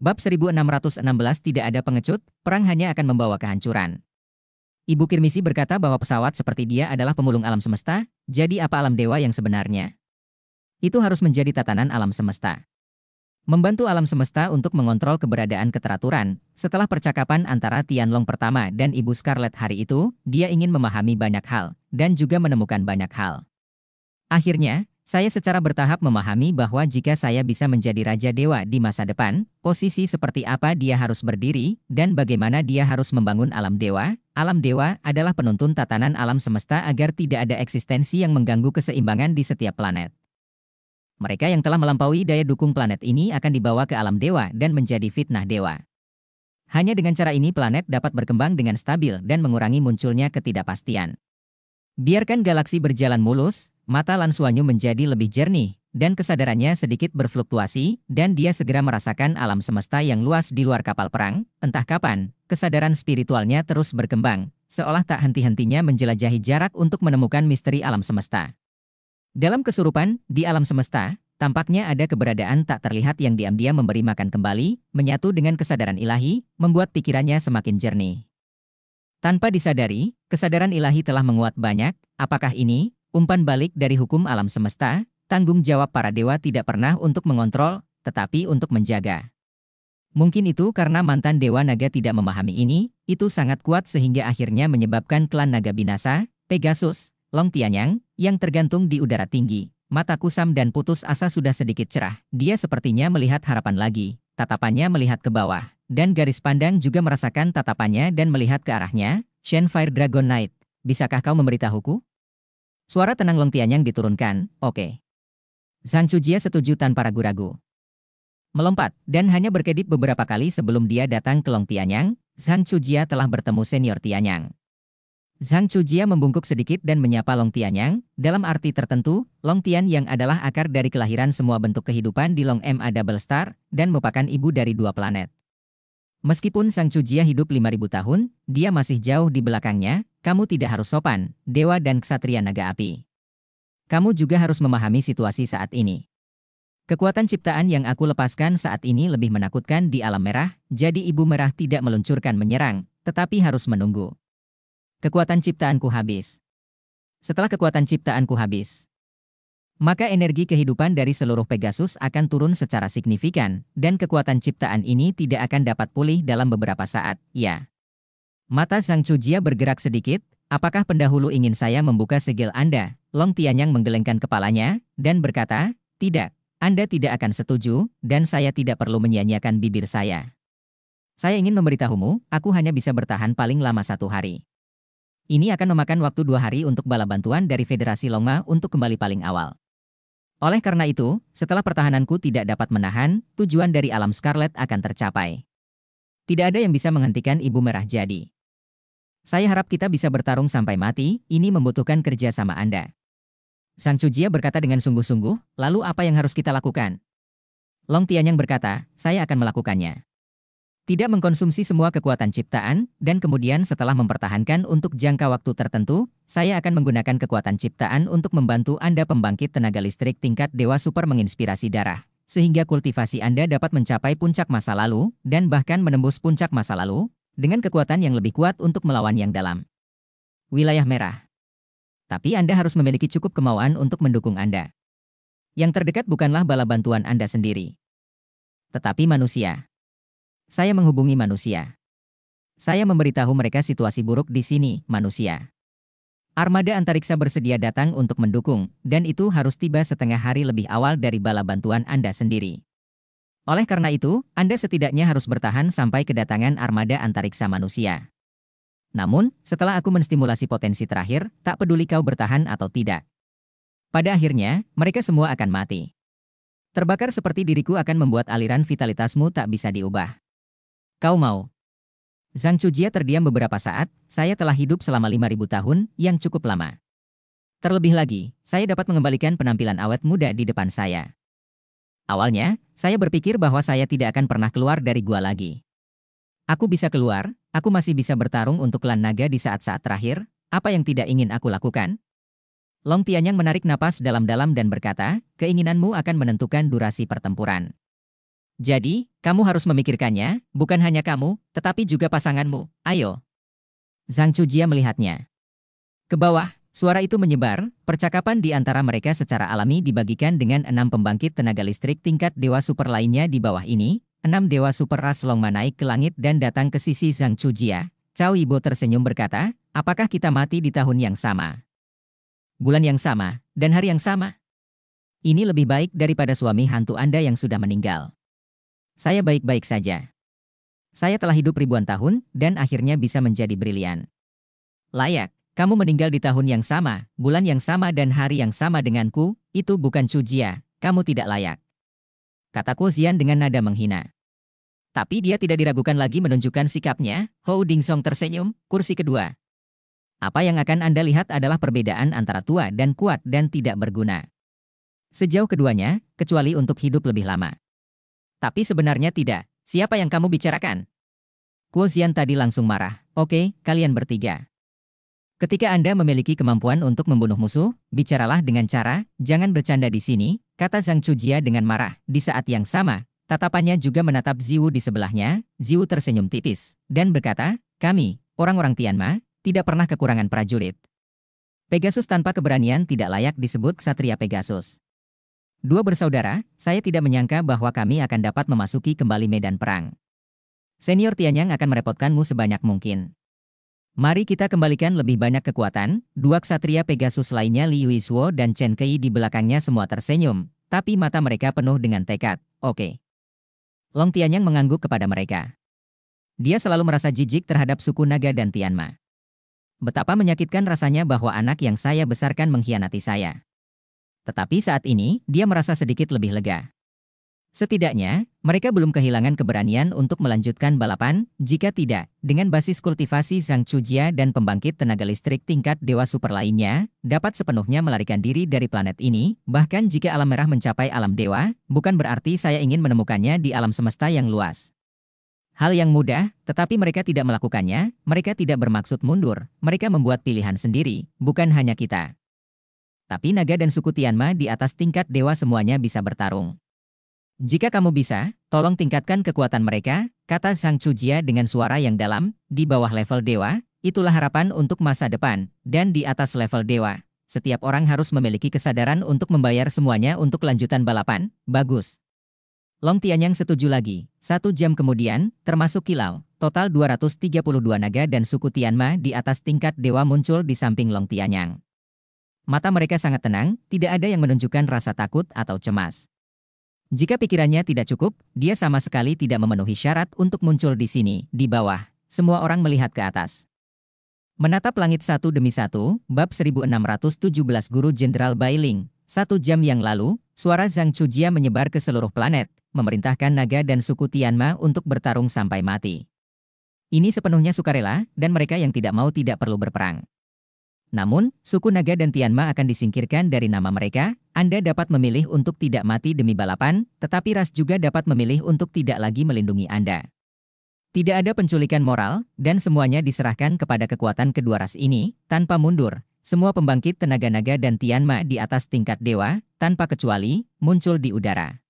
Bab 1616 tidak ada pengecut, perang hanya akan membawa kehancuran. Ibu Kirmisi berkata bahwa pesawat seperti dia adalah pemulung alam semesta, jadi apa alam dewa yang sebenarnya? Itu harus menjadi tatanan alam semesta. Membantu alam semesta untuk mengontrol keberadaan keteraturan, setelah percakapan antara Tianlong pertama dan Ibu Scarlet hari itu, dia ingin memahami banyak hal, dan juga menemukan banyak hal. Akhirnya, saya secara bertahap memahami bahwa jika saya bisa menjadi raja dewa di masa depan, posisi seperti apa dia harus berdiri dan bagaimana dia harus membangun alam dewa. Alam dewa adalah penuntun tatanan alam semesta agar tidak ada eksistensi yang mengganggu keseimbangan di setiap planet. Mereka yang telah melampaui daya dukung planet ini akan dibawa ke alam dewa dan menjadi fitnah dewa. Hanya dengan cara ini planet dapat berkembang dengan stabil dan mengurangi munculnya ketidakpastian. Biarkan galaksi berjalan mulus, mata Lansuanyu menjadi lebih jernih, dan kesadarannya sedikit berfluktuasi, dan dia segera merasakan alam semesta yang luas di luar kapal perang, entah kapan, kesadaran spiritualnya terus berkembang, seolah tak henti-hentinya menjelajahi jarak untuk menemukan misteri alam semesta. Dalam kesurupan, di alam semesta, tampaknya ada keberadaan tak terlihat yang diam-diam memberi makan kembali, menyatu dengan kesadaran ilahi, membuat pikirannya semakin jernih. Tanpa disadari, kesadaran ilahi telah menguat banyak, apakah ini, umpan balik dari hukum alam semesta, tanggung jawab para dewa tidak pernah untuk mengontrol, tetapi untuk menjaga. Mungkin itu karena mantan Dewa Naga tidak memahami ini, itu sangat kuat sehingga akhirnya menyebabkan klan naga binasa, Pegasus, Long Tianyang, yang tergantung di udara tinggi. Mata kusam dan putus asa sudah sedikit cerah. Dia sepertinya melihat harapan lagi. Tatapannya melihat ke bawah. Dan garis pandang juga merasakan tatapannya dan melihat ke arahnya, Shen Fire Dragon Knight, bisakah kau memberitahuku? Suara tenang Long Tianyang diturunkan, oke. Okay. Zhang Chujia setuju tanpa ragu-ragu. Melompat, dan hanya berkedip beberapa kali sebelum dia datang ke Long Tianyang, Zhang Chujia telah bertemu senior Tianyang. Zhang Chujia membungkuk sedikit dan menyapa Long Tianyang, dalam arti tertentu, Long Tian yang adalah akar dari kelahiran semua bentuk kehidupan di Long M Double Star, dan merupakan ibu dari dua planet. Meskipun Sang Cujia hidup 5000 tahun, dia masih jauh di belakangnya, kamu tidak harus sopan, dewa dan ksatria naga api. Kamu juga harus memahami situasi saat ini. Kekuatan ciptaan yang aku lepaskan saat ini lebih menakutkan di alam merah, jadi ibu merah tidak meluncurkan menyerang, tetapi harus menunggu. Kekuatan ciptaanku habis. Setelah kekuatan ciptaanku habis, maka energi kehidupan dari seluruh Pegasus akan turun secara signifikan, dan kekuatan ciptaan ini tidak akan dapat pulih dalam beberapa saat, ya. Mata Sang Cujia bergerak sedikit, apakah pendahulu ingin saya membuka segel Anda? Long Tianyang menggelengkan kepalanya, dan berkata, tidak, Anda tidak akan setuju, dan saya tidak perlu menyanyiakan bibir saya. Saya ingin memberitahumu, aku hanya bisa bertahan paling lama satu hari. Ini akan memakan waktu dua hari untuk bala bantuan dari Federasi Longa untuk kembali paling awal. Oleh karena itu, setelah pertahananku tidak dapat menahan, tujuan dari alam Scarlet akan tercapai. Tidak ada yang bisa menghentikan Ibu Merah jadi. Saya harap kita bisa bertarung sampai mati, ini membutuhkan kerja sama Anda. Sang Chujia berkata dengan sungguh-sungguh, lalu apa yang harus kita lakukan? Long Tianyang berkata, saya akan melakukannya tidak mengkonsumsi semua kekuatan ciptaan, dan kemudian setelah mempertahankan untuk jangka waktu tertentu, saya akan menggunakan kekuatan ciptaan untuk membantu Anda pembangkit tenaga listrik tingkat dewa super menginspirasi darah, sehingga kultivasi Anda dapat mencapai puncak masa lalu, dan bahkan menembus puncak masa lalu, dengan kekuatan yang lebih kuat untuk melawan yang dalam. Wilayah merah. Tapi Anda harus memiliki cukup kemauan untuk mendukung Anda. Yang terdekat bukanlah bala bantuan Anda sendiri. Tetapi manusia. Saya menghubungi manusia. Saya memberitahu mereka situasi buruk di sini, manusia. Armada antariksa bersedia datang untuk mendukung, dan itu harus tiba setengah hari lebih awal dari bala bantuan Anda sendiri. Oleh karena itu, Anda setidaknya harus bertahan sampai kedatangan armada antariksa manusia. Namun, setelah aku menstimulasi potensi terakhir, tak peduli kau bertahan atau tidak. Pada akhirnya, mereka semua akan mati. Terbakar seperti diriku akan membuat aliran vitalitasmu tak bisa diubah. Kau mau? Zhang Chujia terdiam beberapa saat, saya telah hidup selama 5000 tahun, yang cukup lama. Terlebih lagi, saya dapat mengembalikan penampilan awet muda di depan saya. Awalnya, saya berpikir bahwa saya tidak akan pernah keluar dari gua lagi. Aku bisa keluar, aku masih bisa bertarung untuk klan naga di saat-saat terakhir, apa yang tidak ingin aku lakukan? Long Tianyang menarik napas dalam-dalam dan berkata, keinginanmu akan menentukan durasi pertempuran. Jadi, kamu harus memikirkannya, bukan hanya kamu, tetapi juga pasanganmu. Ayo. Zhang Chujia melihatnya. Ke bawah, suara itu menyebar, percakapan di antara mereka secara alami dibagikan dengan enam pembangkit tenaga listrik tingkat dewa super lainnya di bawah ini, enam dewa super ras Longma naik ke langit dan datang ke sisi Zhang Chujia. Cao Ibo tersenyum berkata, apakah kita mati di tahun yang sama? Bulan yang sama, dan hari yang sama? Ini lebih baik daripada suami hantu Anda yang sudah meninggal. Saya baik-baik saja. Saya telah hidup ribuan tahun dan akhirnya bisa menjadi brilian. Layak, kamu meninggal di tahun yang sama, bulan yang sama dan hari yang sama denganku, itu bukan cujia, kamu tidak layak. Kata Kuzian dengan nada menghina. Tapi dia tidak diragukan lagi menunjukkan sikapnya, Hou Dingsong tersenyum, kursi kedua. Apa yang akan Anda lihat adalah perbedaan antara tua dan kuat dan tidak berguna. Sejauh keduanya, kecuali untuk hidup lebih lama. Tapi sebenarnya tidak. Siapa yang kamu bicarakan? Kuo Xian tadi langsung marah. Oke, kalian bertiga. Ketika Anda memiliki kemampuan untuk membunuh musuh, bicaralah dengan cara, jangan bercanda di sini, kata Zhang Chujia dengan marah. Di saat yang sama, tatapannya juga menatap Ziwu di sebelahnya, Ziwu tersenyum tipis, dan berkata, kami, orang-orang Tianma, tidak pernah kekurangan prajurit. Pegasus tanpa keberanian tidak layak disebut satria Pegasus. Dua bersaudara, saya tidak menyangka bahwa kami akan dapat memasuki kembali medan perang. Senior Tianyang akan merepotkanmu sebanyak mungkin. Mari kita kembalikan lebih banyak kekuatan, dua ksatria Pegasus lainnya Liu Yisuo dan Chen Kei di belakangnya semua tersenyum, tapi mata mereka penuh dengan tekad, oke. Okay. Long Tianyang mengangguk kepada mereka. Dia selalu merasa jijik terhadap suku Naga dan Tianma. Betapa menyakitkan rasanya bahwa anak yang saya besarkan mengkhianati saya. Tetapi saat ini, dia merasa sedikit lebih lega. Setidaknya, mereka belum kehilangan keberanian untuk melanjutkan balapan, jika tidak, dengan basis kultivasi Zhang Chujia dan pembangkit tenaga listrik tingkat dewa super lainnya, dapat sepenuhnya melarikan diri dari planet ini, bahkan jika alam merah mencapai alam dewa, bukan berarti saya ingin menemukannya di alam semesta yang luas. Hal yang mudah, tetapi mereka tidak melakukannya, mereka tidak bermaksud mundur, mereka membuat pilihan sendiri, bukan hanya kita. Tapi naga dan suku Tianma di atas tingkat dewa semuanya bisa bertarung. Jika kamu bisa, tolong tingkatkan kekuatan mereka, kata Sang Cujia dengan suara yang dalam, di bawah level dewa, itulah harapan untuk masa depan, dan di atas level dewa. Setiap orang harus memiliki kesadaran untuk membayar semuanya untuk lanjutan balapan, bagus. Long Tianyang setuju lagi, satu jam kemudian, termasuk kilau, total 232 naga dan suku Tianma di atas tingkat dewa muncul di samping Long Tianyang. Mata mereka sangat tenang, tidak ada yang menunjukkan rasa takut atau cemas. Jika pikirannya tidak cukup, dia sama sekali tidak memenuhi syarat untuk muncul di sini, di bawah. Semua orang melihat ke atas. Menatap langit satu demi satu, bab 1617 Guru Jenderal Bailing. Satu jam yang lalu, suara Zhang Chujia menyebar ke seluruh planet, memerintahkan naga dan suku Tianma untuk bertarung sampai mati. Ini sepenuhnya sukarela, dan mereka yang tidak mau tidak perlu berperang. Namun, suku Naga dan Tianma akan disingkirkan dari nama mereka. Anda dapat memilih untuk tidak mati demi balapan, tetapi Ras juga dapat memilih untuk tidak lagi melindungi Anda. Tidak ada penculikan moral, dan semuanya diserahkan kepada kekuatan kedua ras ini, tanpa mundur. Semua pembangkit tenaga naga dan Tianma di atas tingkat dewa, tanpa kecuali, muncul di udara.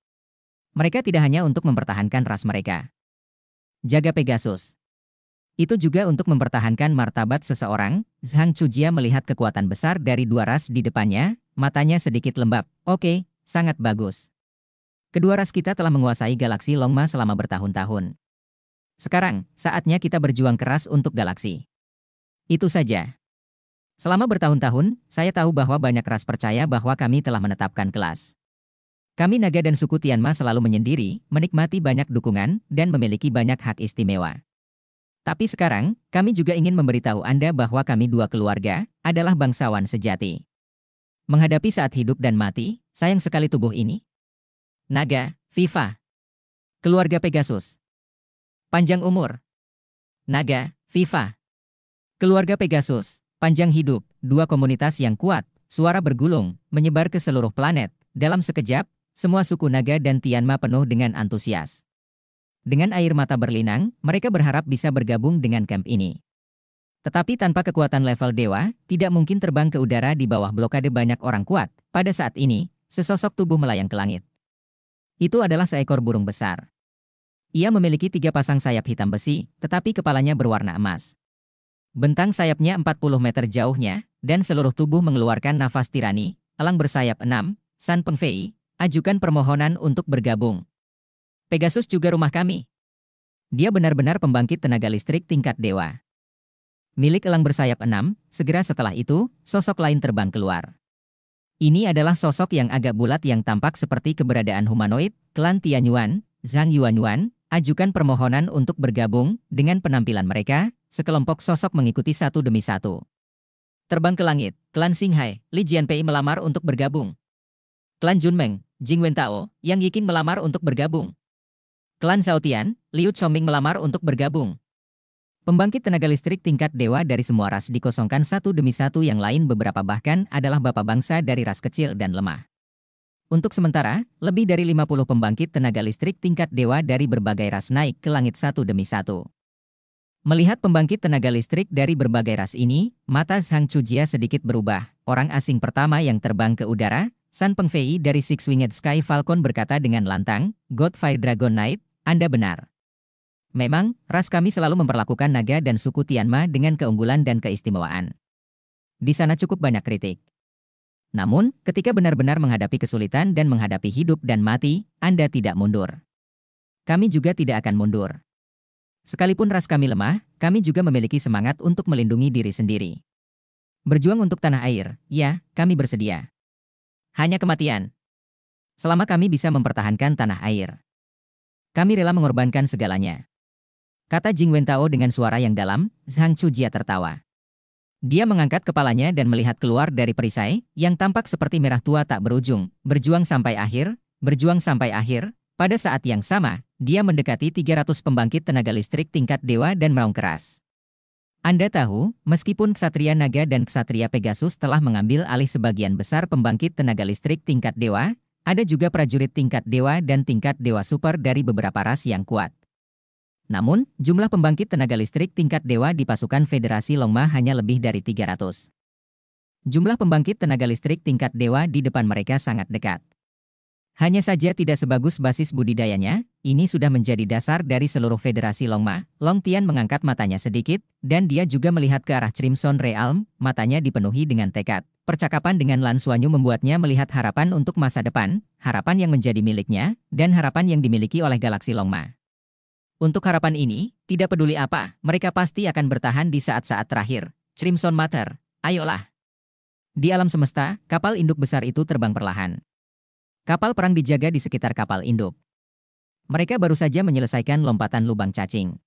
Mereka tidak hanya untuk mempertahankan ras mereka. Jaga Pegasus itu juga untuk mempertahankan martabat seseorang, Zhang Chujia melihat kekuatan besar dari dua ras di depannya, matanya sedikit lembab. Oke, sangat bagus. Kedua ras kita telah menguasai galaksi Longma selama bertahun-tahun. Sekarang, saatnya kita berjuang keras untuk galaksi. Itu saja. Selama bertahun-tahun, saya tahu bahwa banyak ras percaya bahwa kami telah menetapkan kelas. Kami naga dan suku Tianma selalu menyendiri, menikmati banyak dukungan, dan memiliki banyak hak istimewa. Tapi sekarang, kami juga ingin memberitahu Anda bahwa kami dua keluarga adalah bangsawan sejati. Menghadapi saat hidup dan mati, sayang sekali tubuh ini. Naga, Viva. Keluarga Pegasus. Panjang umur. Naga, Viva. Keluarga Pegasus, panjang hidup, dua komunitas yang kuat, suara bergulung, menyebar ke seluruh planet. Dalam sekejap, semua suku naga dan Tianma penuh dengan antusias. Dengan air mata berlinang, mereka berharap bisa bergabung dengan kamp ini. Tetapi tanpa kekuatan level dewa, tidak mungkin terbang ke udara di bawah blokade banyak orang kuat. Pada saat ini, sesosok tubuh melayang ke langit. Itu adalah seekor burung besar. Ia memiliki tiga pasang sayap hitam besi, tetapi kepalanya berwarna emas. Bentang sayapnya 40 meter jauhnya, dan seluruh tubuh mengeluarkan nafas tirani, Alang bersayap enam, San Pengfei, ajukan permohonan untuk bergabung. Pegasus juga rumah kami. Dia benar-benar pembangkit tenaga listrik tingkat dewa. Milik elang bersayap enam, segera setelah itu, sosok lain terbang keluar. Ini adalah sosok yang agak bulat yang tampak seperti keberadaan humanoid, klan Tianyuan, Zhang Yuanyuan, ajukan permohonan untuk bergabung, dengan penampilan mereka, sekelompok sosok mengikuti satu demi satu. Terbang ke langit, klan Singhai, Li Jianpei melamar untuk bergabung. Klan Junmeng, Jing Wentao, Yang Yikin melamar untuk bergabung. Klan Xiaotian, Liu Chongming melamar untuk bergabung. Pembangkit tenaga listrik tingkat dewa dari semua ras dikosongkan satu demi satu yang lain beberapa bahkan adalah bapak bangsa dari ras kecil dan lemah. Untuk sementara, lebih dari 50 pembangkit tenaga listrik tingkat dewa dari berbagai ras naik ke langit satu demi satu. Melihat pembangkit tenaga listrik dari berbagai ras ini, mata Zhang Chujia sedikit berubah. Orang asing pertama yang terbang ke udara, San Pengfei dari Six Winged Sky Falcon berkata dengan lantang, Godfire Dragon Knight, anda benar. Memang, ras kami selalu memperlakukan naga dan suku Tianma dengan keunggulan dan keistimewaan. Di sana cukup banyak kritik. Namun, ketika benar-benar menghadapi kesulitan dan menghadapi hidup dan mati, Anda tidak mundur. Kami juga tidak akan mundur. Sekalipun ras kami lemah, kami juga memiliki semangat untuk melindungi diri sendiri. Berjuang untuk tanah air, ya, kami bersedia. Hanya kematian. Selama kami bisa mempertahankan tanah air. Kami rela mengorbankan segalanya. Kata Jing Wentao dengan suara yang dalam, Zhang Chujia tertawa. Dia mengangkat kepalanya dan melihat keluar dari perisai, yang tampak seperti merah tua tak berujung, berjuang sampai akhir, berjuang sampai akhir, pada saat yang sama, dia mendekati 300 pembangkit tenaga listrik tingkat dewa dan meraung keras. Anda tahu, meskipun Ksatria Naga dan Ksatria Pegasus telah mengambil alih sebagian besar pembangkit tenaga listrik tingkat dewa, ada juga prajurit tingkat dewa dan tingkat dewa super dari beberapa ras yang kuat. Namun, jumlah pembangkit tenaga listrik tingkat dewa di pasukan Federasi Longma hanya lebih dari 300. Jumlah pembangkit tenaga listrik tingkat dewa di depan mereka sangat dekat. Hanya saja tidak sebagus basis budidayanya, ini sudah menjadi dasar dari seluruh federasi Longma. Long Tian mengangkat matanya sedikit, dan dia juga melihat ke arah Crimson Realm, matanya dipenuhi dengan tekad. Percakapan dengan Lan Suanyu membuatnya melihat harapan untuk masa depan, harapan yang menjadi miliknya, dan harapan yang dimiliki oleh galaksi Longma. Untuk harapan ini, tidak peduli apa, mereka pasti akan bertahan di saat-saat terakhir. Crimson Mater, ayolah. Di alam semesta, kapal induk besar itu terbang perlahan. Kapal perang dijaga di sekitar kapal induk. Mereka baru saja menyelesaikan lompatan lubang cacing.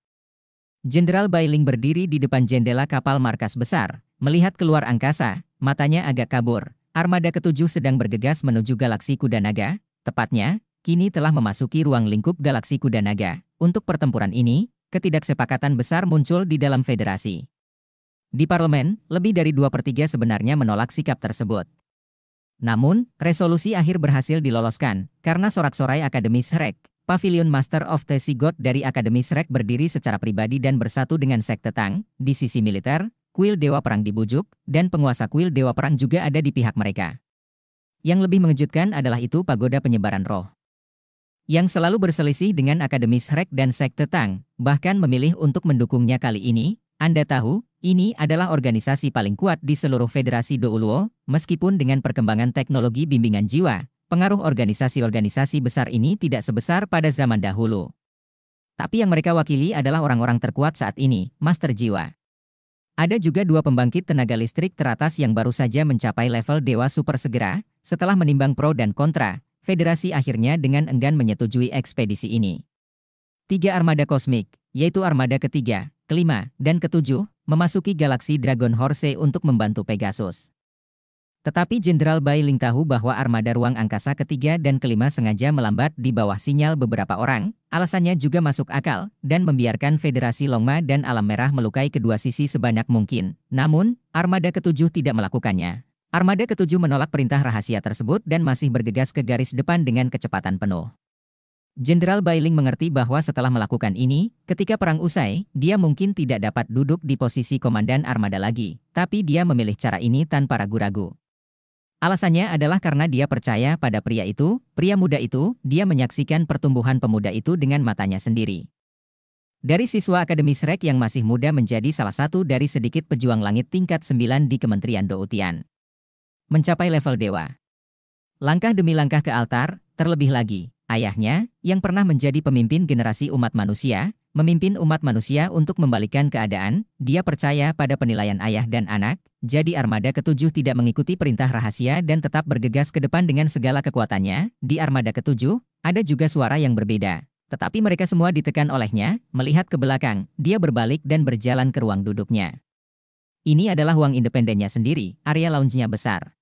Jenderal Bailing berdiri di depan jendela kapal markas besar, melihat keluar angkasa, Matanya agak kabur. Armada ketujuh sedang bergegas menuju galaksi Kuda Naga, tepatnya, kini telah memasuki ruang lingkup galaksi Kuda Naga. Untuk pertempuran ini, ketidaksepakatan besar muncul di dalam federasi. Di parlemen, lebih dari dua per tiga sebenarnya menolak sikap tersebut. Namun, resolusi akhir berhasil diloloskan, karena sorak-sorai Akademis Rek, Pavilion Master of the God dari Akademis Rek berdiri secara pribadi dan bersatu dengan Sekte Tang, di sisi militer, kuil Dewa Perang dibujuk, dan penguasa kuil Dewa Perang juga ada di pihak mereka. Yang lebih mengejutkan adalah itu pagoda penyebaran roh. Yang selalu berselisih dengan akademis Rek dan Sekte Tang, bahkan memilih untuk mendukungnya kali ini, Anda tahu, ini adalah organisasi paling kuat di seluruh Federasi Douluo, meskipun dengan perkembangan teknologi bimbingan jiwa, pengaruh organisasi-organisasi besar ini tidak sebesar pada zaman dahulu. Tapi yang mereka wakili adalah orang-orang terkuat saat ini, Master Jiwa. Ada juga dua pembangkit tenaga listrik teratas yang baru saja mencapai level Dewa Super segera, setelah menimbang pro dan kontra, Federasi akhirnya dengan enggan menyetujui ekspedisi ini. Tiga armada kosmik, yaitu armada ketiga, kelima, dan ketujuh, memasuki galaksi Dragon Horse untuk membantu Pegasus. Tetapi Jenderal Bailing tahu bahwa armada ruang angkasa ketiga dan kelima sengaja melambat di bawah sinyal beberapa orang, alasannya juga masuk akal, dan membiarkan Federasi Longma dan Alam Merah melukai kedua sisi sebanyak mungkin. Namun, armada ketujuh tidak melakukannya. Armada ketujuh menolak perintah rahasia tersebut dan masih bergegas ke garis depan dengan kecepatan penuh. Jenderal Bailing mengerti bahwa setelah melakukan ini, ketika perang usai, dia mungkin tidak dapat duduk di posisi komandan armada lagi, tapi dia memilih cara ini tanpa ragu-ragu. Alasannya adalah karena dia percaya pada pria itu, pria muda itu, dia menyaksikan pertumbuhan pemuda itu dengan matanya sendiri. Dari siswa Akademi Rek yang masih muda menjadi salah satu dari sedikit pejuang langit tingkat 9 di Kementerian Doutian. Mencapai level dewa. Langkah demi langkah ke altar, terlebih lagi, ayahnya, yang pernah menjadi pemimpin generasi umat manusia, memimpin umat manusia untuk membalikan keadaan, dia percaya pada penilaian ayah dan anak, jadi armada ketujuh tidak mengikuti perintah rahasia dan tetap bergegas ke depan dengan segala kekuatannya. Di armada ketujuh, ada juga suara yang berbeda. Tetapi mereka semua ditekan olehnya, melihat ke belakang, dia berbalik dan berjalan ke ruang duduknya. Ini adalah uang independennya sendiri, area lounge-nya besar.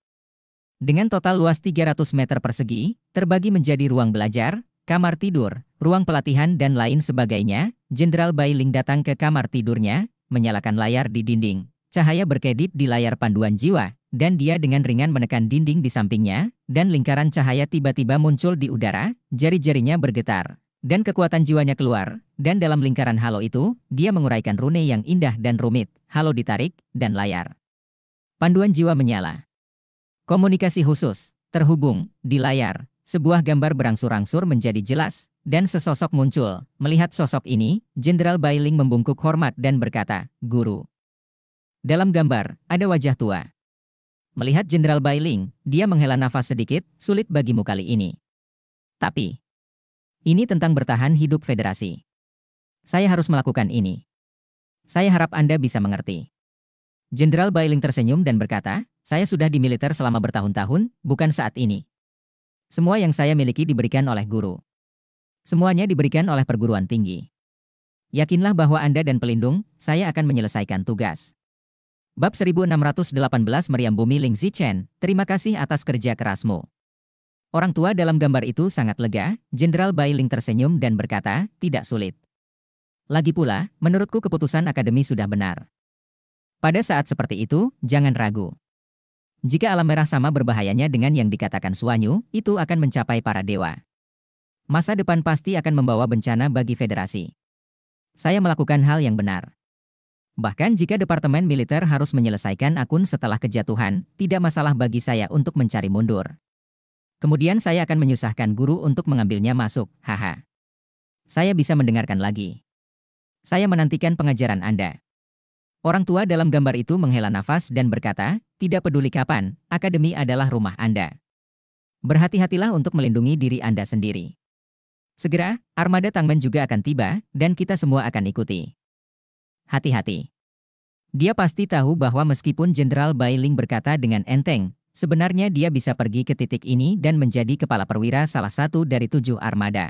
Dengan total luas 300 meter persegi, terbagi menjadi ruang belajar, kamar tidur, ruang pelatihan dan lain sebagainya, Jenderal Bailing datang ke kamar tidurnya, menyalakan layar di dinding. Cahaya berkedip di layar panduan jiwa, dan dia dengan ringan menekan dinding di sampingnya, dan lingkaran cahaya tiba-tiba muncul di udara, jari-jarinya bergetar. Dan kekuatan jiwanya keluar, dan dalam lingkaran halo itu, dia menguraikan rune yang indah dan rumit, halo ditarik, dan layar. Panduan jiwa menyala. Komunikasi khusus, terhubung, di layar, sebuah gambar berangsur-angsur menjadi jelas, dan sesosok muncul. Melihat sosok ini, Jenderal Bailing membungkuk hormat dan berkata, Guru. Dalam gambar, ada wajah tua. Melihat Jenderal Bailing, dia menghela nafas sedikit, sulit bagimu kali ini. Tapi, ini tentang bertahan hidup federasi. Saya harus melakukan ini. Saya harap Anda bisa mengerti. Jenderal Bailing tersenyum dan berkata, saya sudah di militer selama bertahun-tahun, bukan saat ini. Semua yang saya miliki diberikan oleh guru. Semuanya diberikan oleh perguruan tinggi. Yakinlah bahwa Anda dan pelindung, saya akan menyelesaikan tugas. Bab 1618 Meriam Bumi Ling Zichen, terima kasih atas kerja kerasmu. Orang tua dalam gambar itu sangat lega, Jenderal Bai Ling tersenyum dan berkata, tidak sulit. Lagi pula, menurutku keputusan akademi sudah benar. Pada saat seperti itu, jangan ragu. Jika alam merah sama berbahayanya dengan yang dikatakan Suanyu, itu akan mencapai para dewa. Masa depan pasti akan membawa bencana bagi federasi. Saya melakukan hal yang benar. Bahkan jika Departemen Militer harus menyelesaikan akun setelah kejatuhan, tidak masalah bagi saya untuk mencari mundur. Kemudian saya akan menyusahkan guru untuk mengambilnya masuk, haha. Saya bisa mendengarkan lagi. Saya menantikan pengajaran Anda. Orang tua dalam gambar itu menghela nafas dan berkata, tidak peduli kapan, akademi adalah rumah Anda. Berhati-hatilah untuk melindungi diri Anda sendiri. Segera, armada Tangmen juga akan tiba, dan kita semua akan ikuti. Hati-hati. Dia pasti tahu bahwa meskipun Jenderal Bai Ling berkata dengan enteng, sebenarnya dia bisa pergi ke titik ini dan menjadi kepala perwira salah satu dari tujuh armada.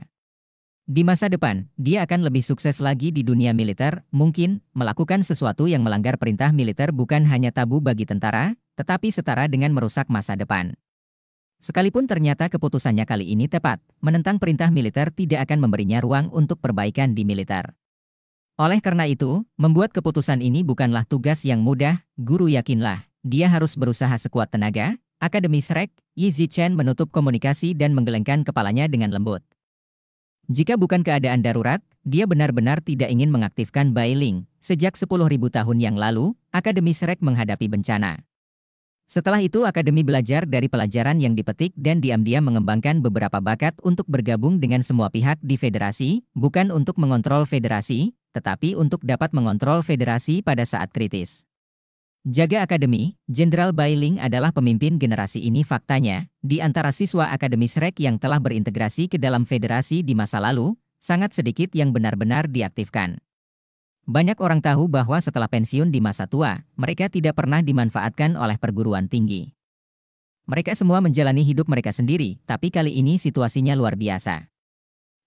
Di masa depan, dia akan lebih sukses lagi di dunia militer, mungkin melakukan sesuatu yang melanggar perintah militer bukan hanya tabu bagi tentara, tetapi setara dengan merusak masa depan. Sekalipun ternyata keputusannya kali ini tepat, menentang perintah militer tidak akan memberinya ruang untuk perbaikan di militer. Oleh karena itu, membuat keputusan ini bukanlah tugas yang mudah, guru yakinlah, dia harus berusaha sekuat tenaga, Akademi Srek, Yi Zichen menutup komunikasi dan menggelengkan kepalanya dengan lembut. Jika bukan keadaan darurat, dia benar-benar tidak ingin mengaktifkan Bailing. Sejak 10.000 tahun yang lalu, Akademi Serek menghadapi bencana. Setelah itu Akademi belajar dari pelajaran yang dipetik dan diam-diam mengembangkan beberapa bakat untuk bergabung dengan semua pihak di federasi, bukan untuk mengontrol federasi, tetapi untuk dapat mengontrol federasi pada saat kritis. Jaga Akademi, Jenderal Bailing adalah pemimpin generasi ini faktanya, di antara siswa Akademi Srek yang telah berintegrasi ke dalam federasi di masa lalu, sangat sedikit yang benar-benar diaktifkan. Banyak orang tahu bahwa setelah pensiun di masa tua, mereka tidak pernah dimanfaatkan oleh perguruan tinggi. Mereka semua menjalani hidup mereka sendiri, tapi kali ini situasinya luar biasa.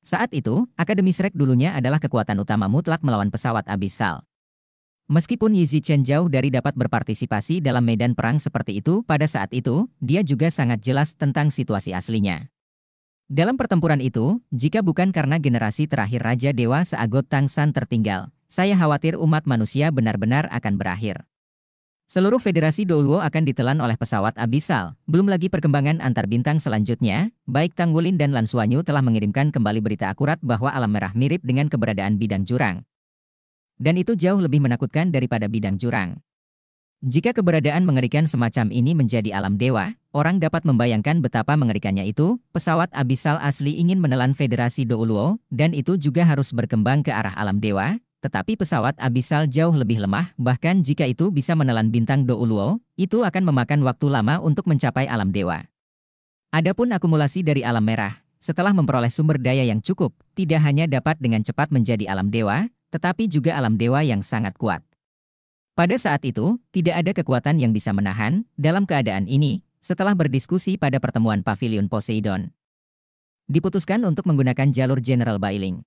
Saat itu, Akademi Srek dulunya adalah kekuatan utama mutlak melawan pesawat abisal. Meskipun Yizi Chen jauh dari dapat berpartisipasi dalam medan perang seperti itu pada saat itu, dia juga sangat jelas tentang situasi aslinya. Dalam pertempuran itu, jika bukan karena generasi terakhir Raja Dewa Seagot Tang San tertinggal, saya khawatir umat manusia benar-benar akan berakhir. Seluruh federasi Douluo akan ditelan oleh pesawat abisal, belum lagi perkembangan antar bintang selanjutnya, baik Tang Wulin dan Lan Suanyu telah mengirimkan kembali berita akurat bahwa alam merah mirip dengan keberadaan bidang jurang, dan itu jauh lebih menakutkan daripada bidang jurang. Jika keberadaan mengerikan semacam ini menjadi alam dewa, orang dapat membayangkan betapa mengerikannya itu, pesawat abisal asli ingin menelan Federasi Douluo, dan itu juga harus berkembang ke arah alam dewa, tetapi pesawat abisal jauh lebih lemah, bahkan jika itu bisa menelan bintang Douluo, itu akan memakan waktu lama untuk mencapai alam dewa. Adapun akumulasi dari alam merah, setelah memperoleh sumber daya yang cukup, tidak hanya dapat dengan cepat menjadi alam dewa, tetapi juga alam dewa yang sangat kuat. Pada saat itu, tidak ada kekuatan yang bisa menahan dalam keadaan ini setelah berdiskusi pada pertemuan Pavilion Poseidon. Diputuskan untuk menggunakan jalur General Bailing.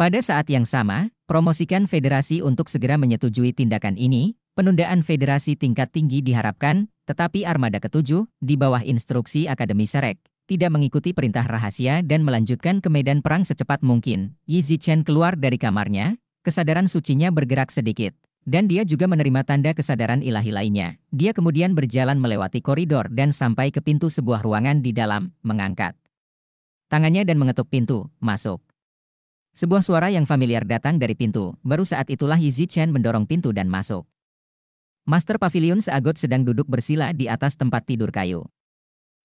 Pada saat yang sama, promosikan federasi untuk segera menyetujui tindakan ini, penundaan federasi tingkat tinggi diharapkan, tetapi armada ketujuh, di bawah instruksi Akademi Serek, tidak mengikuti perintah rahasia dan melanjutkan ke medan perang secepat mungkin. Yi Zichen keluar dari kamarnya, kesadaran sucinya bergerak sedikit, dan dia juga menerima tanda kesadaran ilahi lainnya. Dia kemudian berjalan melewati koridor dan sampai ke pintu sebuah ruangan di dalam, mengangkat tangannya dan mengetuk pintu, masuk. Sebuah suara yang familiar datang dari pintu, baru saat itulah Yi Zichen mendorong pintu dan masuk. Master Pavilion Seagot sedang duduk bersila di atas tempat tidur kayu.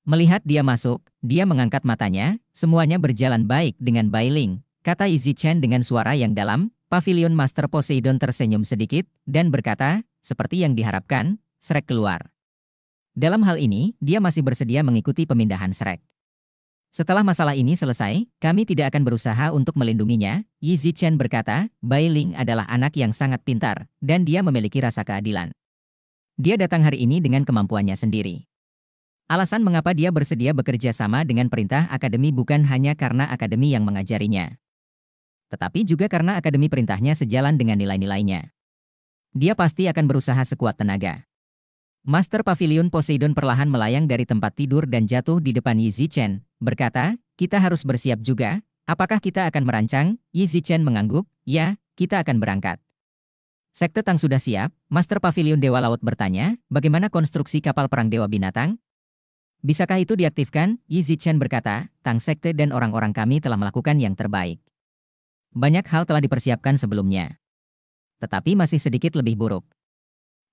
Melihat dia masuk, dia mengangkat matanya, semuanya berjalan baik dengan Bailing, kata Izzy Chen dengan suara yang dalam, Pavilion Master Poseidon tersenyum sedikit, dan berkata, seperti yang diharapkan, Shrek keluar. Dalam hal ini, dia masih bersedia mengikuti pemindahan Shrek. Setelah masalah ini selesai, kami tidak akan berusaha untuk melindunginya, Yizi Chen berkata, Bai Ling adalah anak yang sangat pintar, dan dia memiliki rasa keadilan. Dia datang hari ini dengan kemampuannya sendiri. Alasan mengapa dia bersedia bekerja sama dengan perintah akademi bukan hanya karena akademi yang mengajarinya, tetapi juga karena akademi perintahnya sejalan dengan nilai-nilainya. Dia pasti akan berusaha sekuat tenaga. Master Pavilion Poseidon perlahan melayang dari tempat tidur dan jatuh di depan Yizi Chen, berkata, kita harus bersiap juga, apakah kita akan merancang? Yizi Chen mengangguk, ya, kita akan berangkat. Sekte Tang sudah siap, Master Pavilion Dewa Laut bertanya, bagaimana konstruksi kapal perang Dewa Binatang? Bisakah itu diaktifkan? Yi Zichen berkata, Tang Sekte dan orang-orang kami telah melakukan yang terbaik. Banyak hal telah dipersiapkan sebelumnya. Tetapi masih sedikit lebih buruk.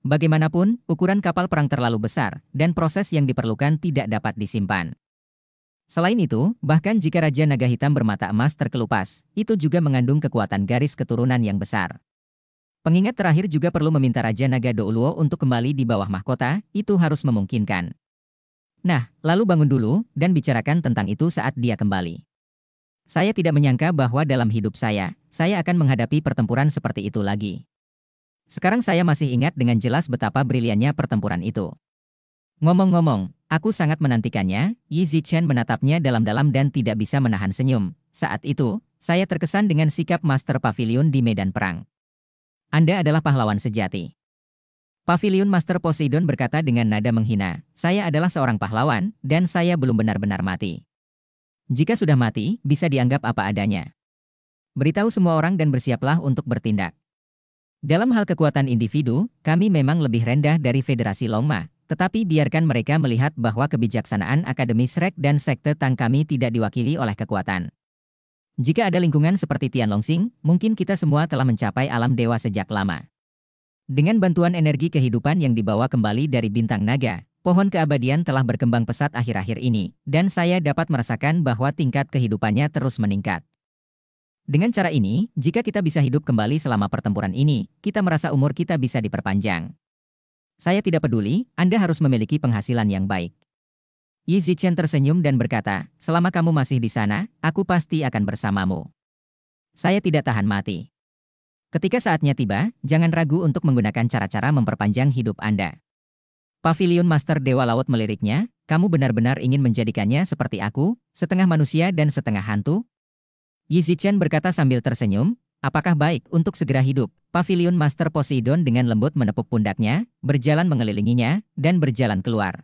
Bagaimanapun, ukuran kapal perang terlalu besar, dan proses yang diperlukan tidak dapat disimpan. Selain itu, bahkan jika Raja Naga Hitam bermata emas terkelupas, itu juga mengandung kekuatan garis keturunan yang besar. Pengingat terakhir juga perlu meminta Raja Naga Douluo untuk kembali di bawah mahkota, itu harus memungkinkan. Nah, lalu bangun dulu, dan bicarakan tentang itu saat dia kembali. Saya tidak menyangka bahwa dalam hidup saya, saya akan menghadapi pertempuran seperti itu lagi. Sekarang saya masih ingat dengan jelas betapa briliannya pertempuran itu. Ngomong-ngomong, aku sangat menantikannya, Yi Zichen menatapnya dalam-dalam dan tidak bisa menahan senyum. Saat itu, saya terkesan dengan sikap Master Pavilion di medan perang. Anda adalah pahlawan sejati. Pavilion Master Poseidon berkata dengan nada menghina, saya adalah seorang pahlawan, dan saya belum benar-benar mati. Jika sudah mati, bisa dianggap apa adanya. Beritahu semua orang dan bersiaplah untuk bertindak. Dalam hal kekuatan individu, kami memang lebih rendah dari Federasi Longma, tetapi biarkan mereka melihat bahwa kebijaksanaan Akademi Shrek dan sekte Tang kami tidak diwakili oleh kekuatan. Jika ada lingkungan seperti Tian Longsing, mungkin kita semua telah mencapai alam dewa sejak lama. Dengan bantuan energi kehidupan yang dibawa kembali dari bintang naga, pohon keabadian telah berkembang pesat akhir-akhir ini, dan saya dapat merasakan bahwa tingkat kehidupannya terus meningkat. Dengan cara ini, jika kita bisa hidup kembali selama pertempuran ini, kita merasa umur kita bisa diperpanjang. Saya tidak peduli, Anda harus memiliki penghasilan yang baik. Yi Zichen tersenyum dan berkata, selama kamu masih di sana, aku pasti akan bersamamu. Saya tidak tahan mati. Ketika saatnya tiba, jangan ragu untuk menggunakan cara-cara memperpanjang hidup Anda. Pavilion Master Dewa Laut meliriknya, kamu benar-benar ingin menjadikannya seperti aku, setengah manusia dan setengah hantu? Zichen berkata sambil tersenyum, apakah baik untuk segera hidup? Pavilion Master Poseidon dengan lembut menepuk pundaknya, berjalan mengelilinginya, dan berjalan keluar.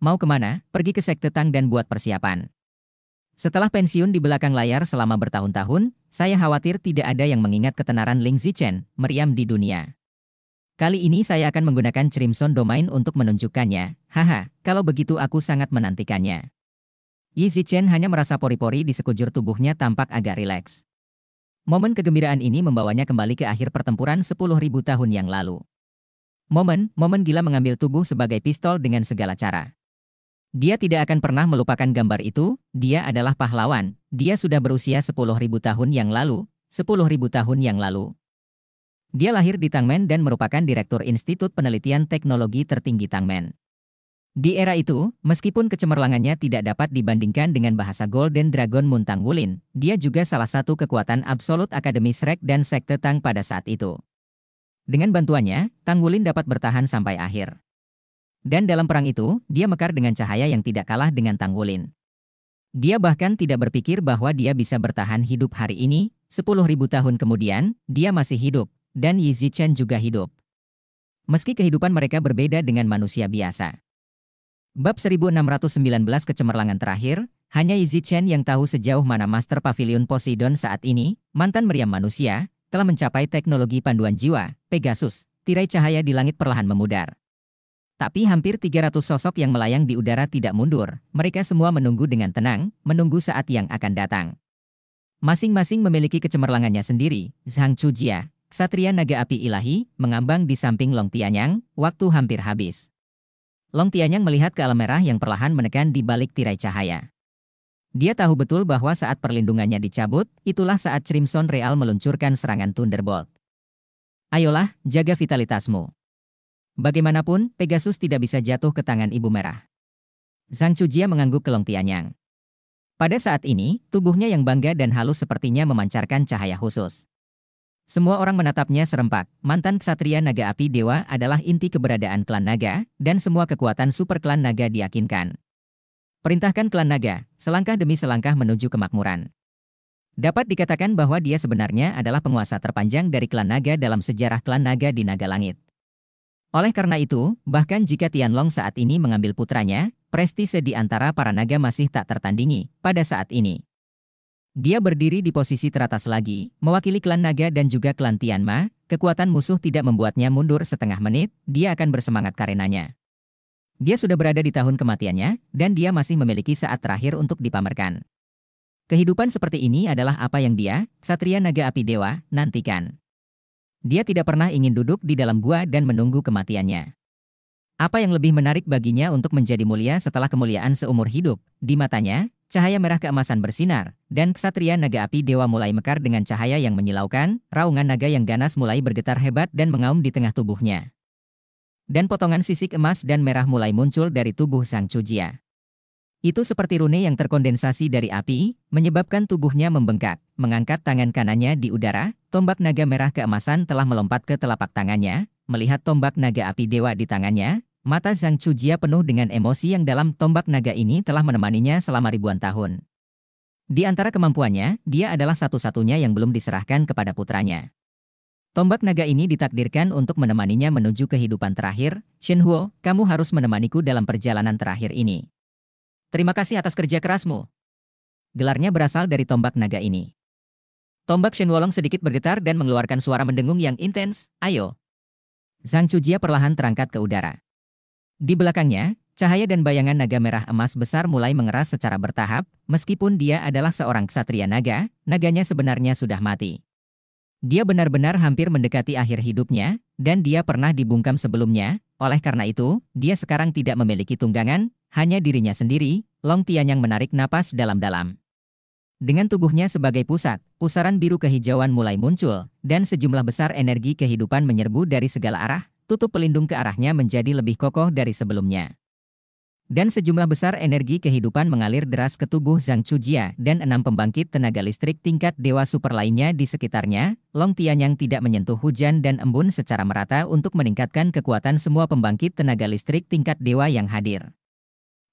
Mau kemana? Pergi ke sekte Tang dan buat persiapan. Setelah pensiun di belakang layar selama bertahun-tahun, saya khawatir tidak ada yang mengingat ketenaran Ling Zichen, meriam di dunia. Kali ini saya akan menggunakan Crimson Domain untuk menunjukkannya, haha, kalau begitu aku sangat menantikannya. Yi Zichen hanya merasa pori-pori di sekujur tubuhnya tampak agak rileks. Momen kegembiraan ini membawanya kembali ke akhir pertempuran 10.000 tahun yang lalu. Momen, momen gila mengambil tubuh sebagai pistol dengan segala cara. Dia tidak akan pernah melupakan gambar itu, dia adalah pahlawan, dia sudah berusia 10.000 tahun yang lalu, 10.000 tahun yang lalu. Dia lahir di Tangmen dan merupakan Direktur Institut Penelitian Teknologi Tertinggi Tangmen. Di era itu, meskipun kecemerlangannya tidak dapat dibandingkan dengan bahasa Golden Dragon Muntang Wulin, dia juga salah satu kekuatan absolut Akademi Shrek dan Sekte Tang pada saat itu. Dengan bantuannya, Tang Wulin dapat bertahan sampai akhir. Dan dalam perang itu, dia mekar dengan cahaya yang tidak kalah dengan Tang Wulin. Dia bahkan tidak berpikir bahwa dia bisa bertahan hidup hari ini, 10.000 tahun kemudian, dia masih hidup, dan Yi Zichen juga hidup. Meski kehidupan mereka berbeda dengan manusia biasa. Bab 1619 kecemerlangan terakhir, hanya Yi Zichen yang tahu sejauh mana Master Pavilion Poseidon saat ini, mantan meriam manusia, telah mencapai teknologi panduan jiwa, Pegasus, tirai cahaya di langit perlahan memudar. Tapi hampir 300 sosok yang melayang di udara tidak mundur, mereka semua menunggu dengan tenang, menunggu saat yang akan datang. Masing-masing memiliki kecemerlangannya sendiri, Zhang Chujia, Satria Naga Api Ilahi, mengambang di samping Long Tianyang, waktu hampir habis. Long Tianyang melihat ke alam merah yang perlahan menekan di balik tirai cahaya. Dia tahu betul bahwa saat perlindungannya dicabut, itulah saat Crimson Real meluncurkan serangan Thunderbolt. Ayolah, jaga vitalitasmu. Bagaimanapun, Pegasus tidak bisa jatuh ke tangan Ibu Merah. Zhang Chujia mengangguk ke Long Tianyang. Pada saat ini, tubuhnya yang bangga dan halus sepertinya memancarkan cahaya khusus. Semua orang menatapnya serempak. Mantan ksatria naga api dewa adalah inti keberadaan klan naga, dan semua kekuatan super klan naga diyakinkan. Perintahkan klan naga, selangkah demi selangkah menuju kemakmuran. Dapat dikatakan bahwa dia sebenarnya adalah penguasa terpanjang dari klan naga dalam sejarah klan naga di Naga Langit. Oleh karena itu, bahkan jika Tianlong saat ini mengambil putranya, prestise di antara para naga masih tak tertandingi pada saat ini. Dia berdiri di posisi teratas lagi, mewakili klan naga dan juga klan Tianma, kekuatan musuh tidak membuatnya mundur setengah menit, dia akan bersemangat karenanya. Dia sudah berada di tahun kematiannya, dan dia masih memiliki saat terakhir untuk dipamerkan. Kehidupan seperti ini adalah apa yang dia, Satria Naga Api Dewa, nantikan. Dia tidak pernah ingin duduk di dalam gua dan menunggu kematiannya. Apa yang lebih menarik baginya untuk menjadi mulia setelah kemuliaan seumur hidup? Di matanya, cahaya merah keemasan bersinar, dan kesatria naga api dewa mulai mekar dengan cahaya yang menyilaukan, raungan naga yang ganas mulai bergetar hebat dan mengaum di tengah tubuhnya. Dan potongan sisik emas dan merah mulai muncul dari tubuh sang Cujia. Itu seperti rune yang terkondensasi dari api, menyebabkan tubuhnya membengkak, mengangkat tangan kanannya di udara, Tombak naga merah keemasan telah melompat ke telapak tangannya, melihat tombak naga api dewa di tangannya, mata Zhang Chujia penuh dengan emosi yang dalam tombak naga ini telah menemaninya selama ribuan tahun. Di antara kemampuannya, dia adalah satu-satunya yang belum diserahkan kepada putranya. Tombak naga ini ditakdirkan untuk menemaninya menuju kehidupan terakhir, Shen Huo, kamu harus menemaniku dalam perjalanan terakhir ini. Terima kasih atas kerja kerasmu. Gelarnya berasal dari tombak naga ini. Tombak Shenwolong sedikit bergetar dan mengeluarkan suara mendengung yang intens, ayo. Zhang Chujia perlahan terangkat ke udara. Di belakangnya, cahaya dan bayangan naga merah emas besar mulai mengeras secara bertahap, meskipun dia adalah seorang ksatria naga, naganya sebenarnya sudah mati. Dia benar-benar hampir mendekati akhir hidupnya, dan dia pernah dibungkam sebelumnya, oleh karena itu, dia sekarang tidak memiliki tunggangan, hanya dirinya sendiri, Long Tian yang menarik napas dalam-dalam. Dengan tubuhnya sebagai pusat, pusaran biru kehijauan mulai muncul, dan sejumlah besar energi kehidupan menyerbu dari segala arah, tutup pelindung ke arahnya menjadi lebih kokoh dari sebelumnya. Dan sejumlah besar energi kehidupan mengalir deras ke tubuh Zhang Chujia dan enam pembangkit tenaga listrik tingkat dewa super lainnya di sekitarnya, Long Tian yang tidak menyentuh hujan dan embun secara merata untuk meningkatkan kekuatan semua pembangkit tenaga listrik tingkat dewa yang hadir.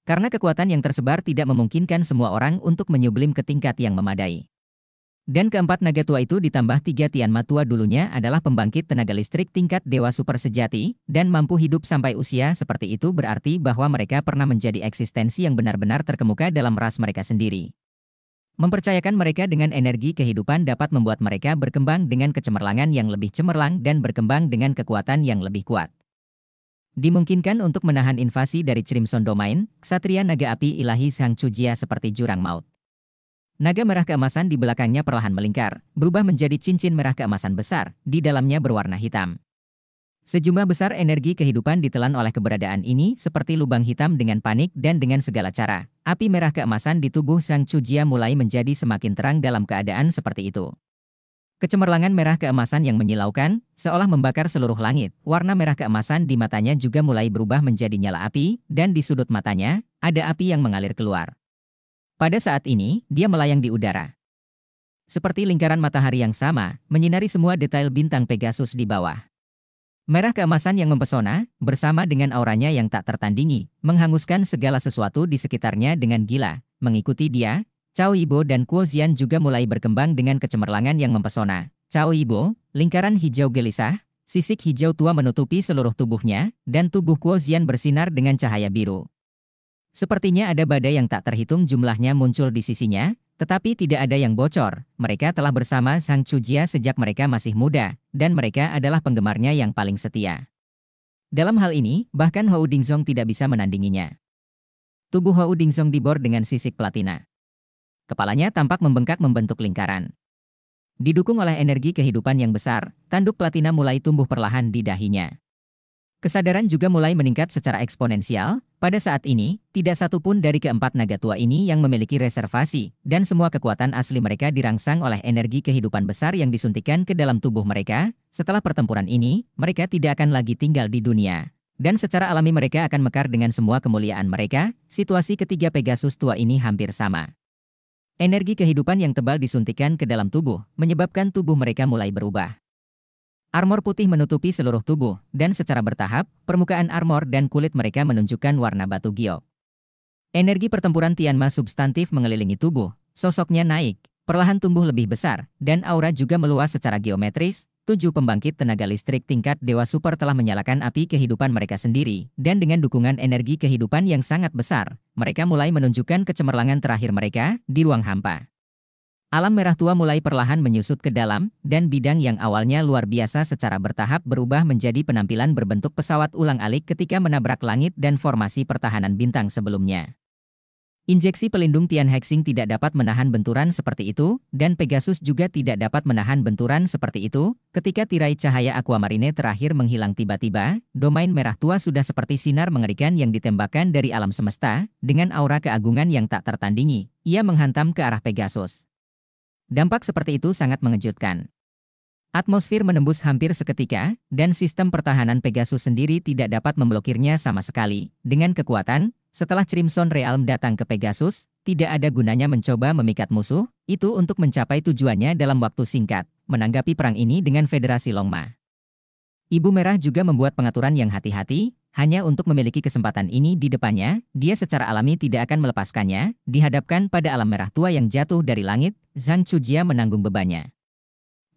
Karena kekuatan yang tersebar tidak memungkinkan semua orang untuk menyublim ke tingkat yang memadai. Dan keempat naga tua itu ditambah tiga Tian Matua dulunya adalah pembangkit tenaga listrik tingkat dewa super sejati, dan mampu hidup sampai usia seperti itu berarti bahwa mereka pernah menjadi eksistensi yang benar-benar terkemuka dalam ras mereka sendiri. Mempercayakan mereka dengan energi kehidupan dapat membuat mereka berkembang dengan kecemerlangan yang lebih cemerlang dan berkembang dengan kekuatan yang lebih kuat. Dimungkinkan untuk menahan invasi dari Crimson Domain, Satria Naga Api Ilahi Sang Cujia seperti jurang maut. Naga merah keemasan di belakangnya perlahan melingkar, berubah menjadi cincin merah keemasan besar, di dalamnya berwarna hitam. Sejumlah besar energi kehidupan ditelan oleh keberadaan ini seperti lubang hitam dengan panik dan dengan segala cara. Api merah keemasan di tubuh Sang Cujia mulai menjadi semakin terang dalam keadaan seperti itu. Kecemerlangan merah keemasan yang menyilaukan, seolah membakar seluruh langit. Warna merah keemasan di matanya juga mulai berubah menjadi nyala api, dan di sudut matanya, ada api yang mengalir keluar. Pada saat ini, dia melayang di udara. Seperti lingkaran matahari yang sama, menyinari semua detail bintang Pegasus di bawah. Merah keemasan yang mempesona, bersama dengan auranya yang tak tertandingi, menghanguskan segala sesuatu di sekitarnya dengan gila. Mengikuti dia, Cao Ibo dan Kuo Xian juga mulai berkembang dengan kecemerlangan yang mempesona. Cao Ibo, lingkaran hijau gelisah, sisik hijau tua menutupi seluruh tubuhnya, dan tubuh Kuo Xian bersinar dengan cahaya biru. Sepertinya ada badai yang tak terhitung jumlahnya muncul di sisinya, tetapi tidak ada yang bocor. Mereka telah bersama Sang Chujia sejak mereka masih muda, dan mereka adalah penggemarnya yang paling setia. Dalam hal ini, bahkan Hou Dingzong tidak bisa menandinginya. Tubuh Hou Dingzong dibor dengan sisik platina. Kepalanya tampak membengkak membentuk lingkaran. Didukung oleh energi kehidupan yang besar, tanduk platina mulai tumbuh perlahan di dahinya. Kesadaran juga mulai meningkat secara eksponensial. Pada saat ini, tidak satu pun dari keempat naga tua ini yang memiliki reservasi, dan semua kekuatan asli mereka dirangsang oleh energi kehidupan besar yang disuntikan ke dalam tubuh mereka. Setelah pertempuran ini, mereka tidak akan lagi tinggal di dunia. Dan secara alami mereka akan mekar dengan semua kemuliaan mereka, situasi ketiga Pegasus tua ini hampir sama. Energi kehidupan yang tebal disuntikan ke dalam tubuh, menyebabkan tubuh mereka mulai berubah. Armor putih menutupi seluruh tubuh, dan secara bertahap, permukaan armor dan kulit mereka menunjukkan warna batu giok. Energi pertempuran Tianma substantif mengelilingi tubuh, sosoknya naik, perlahan tumbuh lebih besar, dan aura juga meluas secara geometris. Tujuh pembangkit tenaga listrik tingkat Dewa Super telah menyalakan api kehidupan mereka sendiri, dan dengan dukungan energi kehidupan yang sangat besar, mereka mulai menunjukkan kecemerlangan terakhir mereka di ruang hampa. Alam merah tua mulai perlahan menyusut ke dalam, dan bidang yang awalnya luar biasa secara bertahap berubah menjadi penampilan berbentuk pesawat ulang-alik ketika menabrak langit dan formasi pertahanan bintang sebelumnya. Injeksi pelindung Tianhexing tidak dapat menahan benturan seperti itu, dan Pegasus juga tidak dapat menahan benturan seperti itu. Ketika tirai cahaya Aquamarine terakhir menghilang tiba-tiba, domain merah tua sudah seperti sinar mengerikan yang ditembakkan dari alam semesta, dengan aura keagungan yang tak tertandingi. Ia menghantam ke arah Pegasus. Dampak seperti itu sangat mengejutkan. Atmosfer menembus hampir seketika, dan sistem pertahanan Pegasus sendiri tidak dapat memblokirnya sama sekali. Dengan kekuatan, setelah Crimson Realm datang ke Pegasus, tidak ada gunanya mencoba memikat musuh, itu untuk mencapai tujuannya dalam waktu singkat, menanggapi perang ini dengan Federasi Longma. Ibu Merah juga membuat pengaturan yang hati-hati, hanya untuk memiliki kesempatan ini di depannya, dia secara alami tidak akan melepaskannya, dihadapkan pada alam merah tua yang jatuh dari langit, Zhang Chujia menanggung bebannya.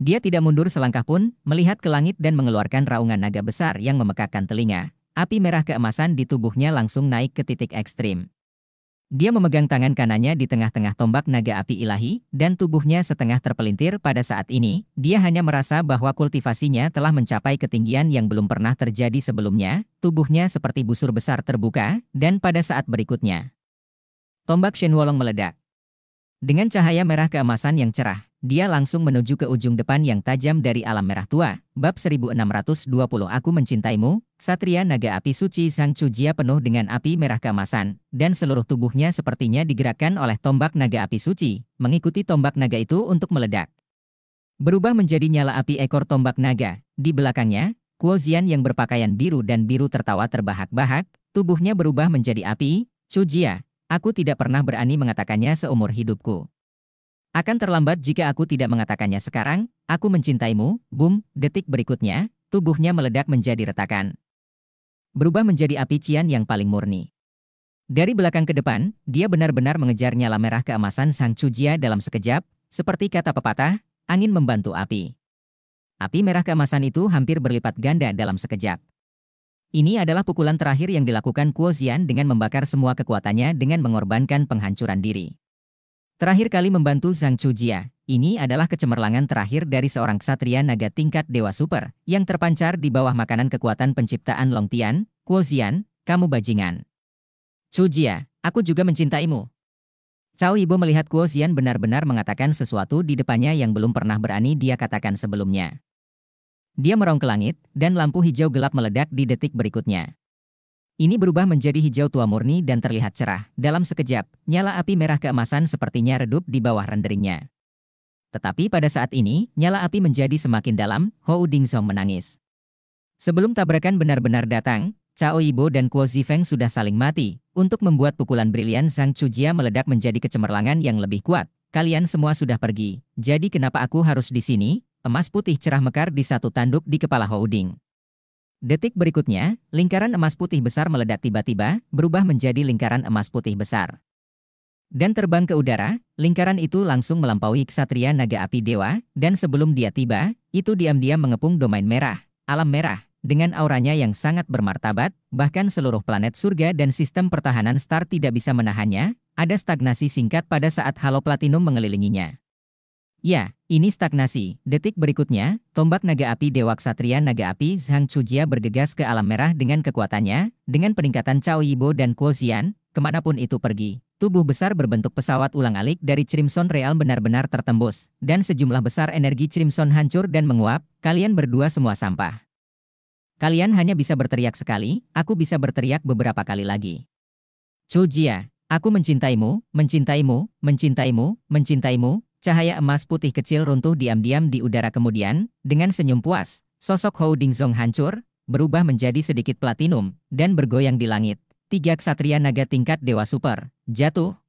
Dia tidak mundur selangkah pun, melihat ke langit dan mengeluarkan raungan naga besar yang memekakkan telinga, Api merah keemasan di tubuhnya langsung naik ke titik ekstrim. Dia memegang tangan kanannya di tengah-tengah tombak naga api ilahi, dan tubuhnya setengah terpelintir pada saat ini. Dia hanya merasa bahwa kultivasinya telah mencapai ketinggian yang belum pernah terjadi sebelumnya. Tubuhnya seperti busur besar terbuka, dan pada saat berikutnya, tombak Shen Wolong meledak. Dengan cahaya merah keemasan yang cerah, dia langsung menuju ke ujung depan yang tajam dari alam merah tua. Bab 1620 Aku mencintaimu, Satria Naga Api Suci Sang Cujia penuh dengan api merah keemasan, dan seluruh tubuhnya sepertinya digerakkan oleh tombak naga api suci, mengikuti tombak naga itu untuk meledak. Berubah menjadi nyala api ekor tombak naga. Di belakangnya, Kuo Zian yang berpakaian biru dan biru tertawa terbahak-bahak, tubuhnya berubah menjadi api, Cujia, aku tidak pernah berani mengatakannya seumur hidupku. Akan terlambat jika aku tidak mengatakannya sekarang, aku mencintaimu, boom, detik berikutnya, tubuhnya meledak menjadi retakan. Berubah menjadi api cian yang paling murni. Dari belakang ke depan, dia benar-benar mengejar nyala merah keemasan sang Cujia dalam sekejap, seperti kata pepatah, angin membantu api. Api merah keemasan itu hampir berlipat ganda dalam sekejap. Ini adalah pukulan terakhir yang dilakukan Kuo Zian dengan membakar semua kekuatannya dengan mengorbankan penghancuran diri. Terakhir kali membantu Zhang Chujia, ini adalah kecemerlangan terakhir dari seorang ksatria naga tingkat dewa super, yang terpancar di bawah makanan kekuatan penciptaan Long Tian, Kuo Jian, kamu bajingan. Chujia, aku juga mencintaimu. Cao Ibo melihat Kuo Jian benar-benar mengatakan sesuatu di depannya yang belum pernah berani dia katakan sebelumnya. Dia merong ke langit, dan lampu hijau gelap meledak di detik berikutnya. Ini berubah menjadi hijau tua murni dan terlihat cerah. Dalam sekejap, nyala api merah keemasan sepertinya redup di bawah renderingnya. Tetapi pada saat ini, nyala api menjadi semakin dalam, Hou Dingzong menangis. Sebelum tabrakan benar-benar datang, Cao Yibo dan Kuo Zifeng sudah saling mati. Untuk membuat pukulan brilian Sang Chujia meledak menjadi kecemerlangan yang lebih kuat. Kalian semua sudah pergi, jadi kenapa aku harus di sini? Emas putih cerah mekar di satu tanduk di kepala Hou Ding. Detik berikutnya, lingkaran emas putih besar meledak tiba-tiba, berubah menjadi lingkaran emas putih besar. Dan terbang ke udara, lingkaran itu langsung melampaui ksatria naga api dewa, dan sebelum dia tiba, itu diam-diam mengepung domain merah, alam merah, dengan auranya yang sangat bermartabat, bahkan seluruh planet surga dan sistem pertahanan star tidak bisa menahannya, ada stagnasi singkat pada saat halo platinum mengelilinginya. Ya, ini stagnasi. Detik berikutnya, tombak naga api Dewa Ksatria Naga Api Zhang Chujia bergegas ke alam merah dengan kekuatannya, dengan peningkatan Cao Yibo dan Kuo Xian, kemanapun itu pergi. Tubuh besar berbentuk pesawat ulang-alik dari Crimson Real benar-benar tertembus, dan sejumlah besar energi Crimson hancur dan menguap, kalian berdua semua sampah. Kalian hanya bisa berteriak sekali, aku bisa berteriak beberapa kali lagi. Chujia, aku mencintaimu, mencintaimu, mencintaimu, mencintaimu, Cahaya emas putih kecil runtuh diam-diam di udara kemudian, dengan senyum puas, sosok Hou Dingzong hancur, berubah menjadi sedikit platinum, dan bergoyang di langit. Tiga ksatria naga tingkat dewa super, jatuh.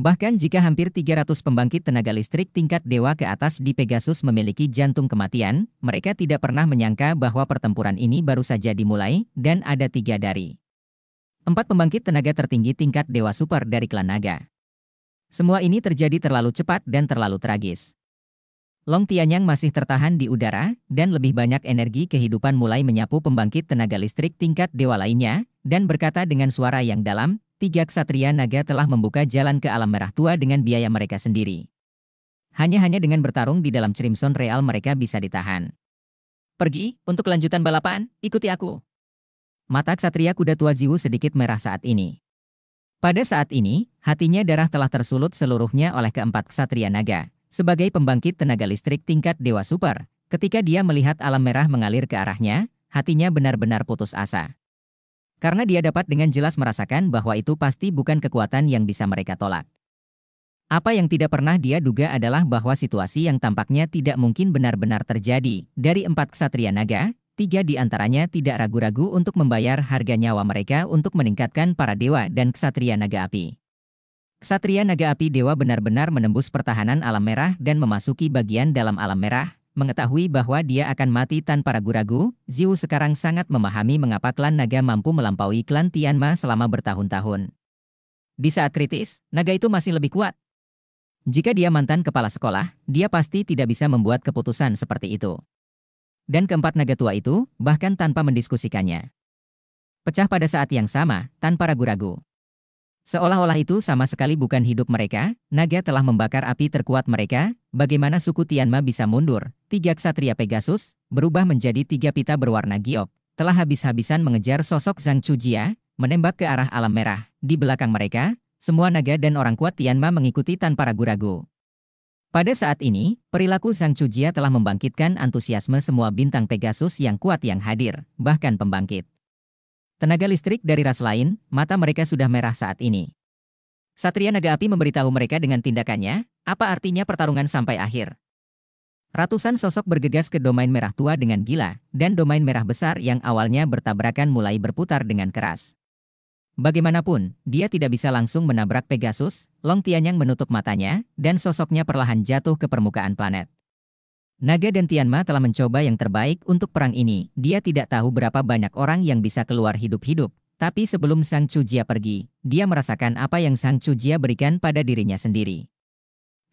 Bahkan jika hampir 300 pembangkit tenaga listrik tingkat dewa ke atas di Pegasus memiliki jantung kematian, mereka tidak pernah menyangka bahwa pertempuran ini baru saja dimulai, dan ada tiga dari. Empat pembangkit tenaga tertinggi tingkat dewa super dari klan naga. Semua ini terjadi terlalu cepat dan terlalu tragis. Long Tianyang masih tertahan di udara, dan lebih banyak energi kehidupan mulai menyapu pembangkit tenaga listrik tingkat dewa lainnya, dan berkata dengan suara yang dalam, tiga ksatria naga telah membuka jalan ke alam merah tua dengan biaya mereka sendiri. Hanya-hanya dengan bertarung di dalam Crimson Real mereka bisa ditahan. Pergi, untuk kelanjutan balapan, ikuti aku. Mata ksatria kuda tua Ziwu sedikit merah saat ini. Pada saat ini, hatinya darah telah tersulut seluruhnya oleh keempat ksatria naga, sebagai pembangkit tenaga listrik tingkat dewa super. Ketika dia melihat alam merah mengalir ke arahnya, hatinya benar-benar putus asa. Karena dia dapat dengan jelas merasakan bahwa itu pasti bukan kekuatan yang bisa mereka tolak. Apa yang tidak pernah dia duga adalah bahwa situasi yang tampaknya tidak mungkin benar-benar terjadi. Dari empat ksatria naga, Tiga di antaranya tidak ragu-ragu untuk membayar harga nyawa mereka untuk meningkatkan para dewa dan ksatria naga api. Ksatria naga api dewa benar-benar menembus pertahanan alam merah dan memasuki bagian dalam alam merah, mengetahui bahwa dia akan mati tanpa ragu-ragu, Ziu sekarang sangat memahami mengapa klan naga mampu melampaui klan Tianma selama bertahun-tahun. Di saat kritis, naga itu masih lebih kuat. Jika dia mantan kepala sekolah, dia pasti tidak bisa membuat keputusan seperti itu. Dan keempat naga tua itu, bahkan tanpa mendiskusikannya. Pecah pada saat yang sama, tanpa ragu-ragu. Seolah-olah itu sama sekali bukan hidup mereka, naga telah membakar api terkuat mereka, bagaimana suku Tianma bisa mundur, tiga ksatria Pegasus, berubah menjadi tiga pita berwarna giok, telah habis-habisan mengejar sosok Zhang Chujia, menembak ke arah alam merah. Di belakang mereka, semua naga dan orang kuat Tianma mengikuti tanpa ragu-ragu. Pada saat ini, perilaku Zhang Chujia telah membangkitkan antusiasme semua bintang Pegasus yang kuat yang hadir, bahkan pembangkit. Tenaga listrik dari ras lain, mata mereka sudah merah saat ini. Satria Naga Api memberitahu mereka dengan tindakannya, apa artinya pertarungan sampai akhir. Ratusan sosok bergegas ke domain merah tua dengan gila, dan domain merah besar yang awalnya bertabrakan mulai berputar dengan keras. Bagaimanapun, dia tidak bisa langsung menabrak Pegasus, Long Tianyang menutup matanya, dan sosoknya perlahan jatuh ke permukaan planet. Naga dan Tianma telah mencoba yang terbaik untuk perang ini, dia tidak tahu berapa banyak orang yang bisa keluar hidup-hidup. Tapi sebelum Sang Cujia pergi, dia merasakan apa yang Sang Cujia berikan pada dirinya sendiri.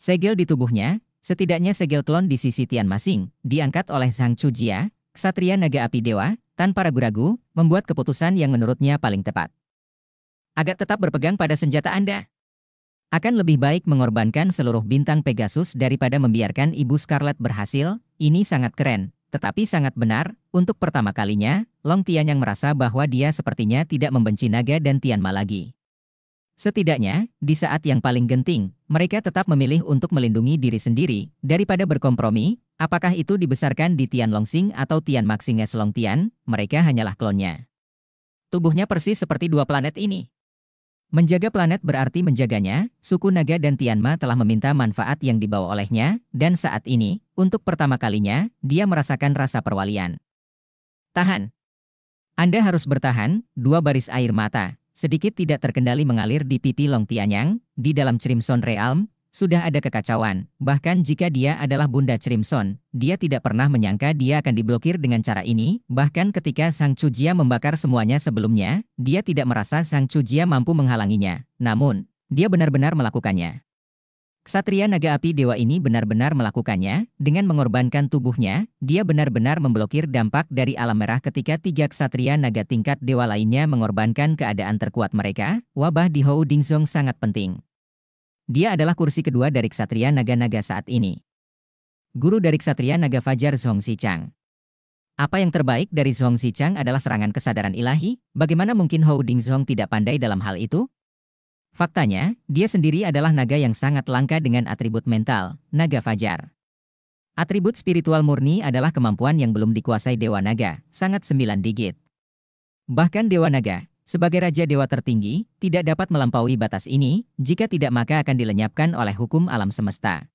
Segel di tubuhnya, setidaknya segel klon di sisi Tianma Sing, diangkat oleh Sang Cujia, Ksatria Naga Api Dewa, tanpa ragu-ragu, membuat keputusan yang menurutnya paling tepat agar tetap berpegang pada senjata Anda. Akan lebih baik mengorbankan seluruh bintang Pegasus daripada membiarkan Ibu Scarlet berhasil, ini sangat keren, tetapi sangat benar, untuk pertama kalinya, Long Tian yang merasa bahwa dia sepertinya tidak membenci naga dan Tianma lagi. Setidaknya, di saat yang paling genting, mereka tetap memilih untuk melindungi diri sendiri, daripada berkompromi, apakah itu dibesarkan di Tian Longxing atau Tian Maxing Long Tian, mereka hanyalah klonnya. Tubuhnya persis seperti dua planet ini. Menjaga planet berarti menjaganya, suku Naga dan Tianma telah meminta manfaat yang dibawa olehnya, dan saat ini, untuk pertama kalinya, dia merasakan rasa perwalian. Tahan. Anda harus bertahan, dua baris air mata, sedikit tidak terkendali mengalir di pipi Long Tianyang, di dalam Crimson Realm, sudah ada kekacauan, bahkan jika dia adalah Bunda Crimson, dia tidak pernah menyangka dia akan diblokir dengan cara ini, bahkan ketika Sang Chujia membakar semuanya sebelumnya, dia tidak merasa Sang Chujia mampu menghalanginya. Namun, dia benar-benar melakukannya. Ksatria naga api dewa ini benar-benar melakukannya, dengan mengorbankan tubuhnya, dia benar-benar memblokir dampak dari alam merah ketika tiga ksatria naga tingkat dewa lainnya mengorbankan keadaan terkuat mereka, wabah di Hou Dingzong sangat penting. Dia adalah kursi kedua dari Ksatria Naga-Naga saat ini. Guru dari Ksatria Naga Fajar Zhong Chang. Apa yang terbaik dari Zhong Chang adalah serangan kesadaran ilahi, bagaimana mungkin Hou Ding Zhong tidak pandai dalam hal itu? Faktanya, dia sendiri adalah naga yang sangat langka dengan atribut mental, naga fajar. Atribut spiritual murni adalah kemampuan yang belum dikuasai Dewa Naga, sangat sembilan digit. Bahkan Dewa Naga, sebagai raja dewa tertinggi, tidak dapat melampaui batas ini, jika tidak maka akan dilenyapkan oleh hukum alam semesta.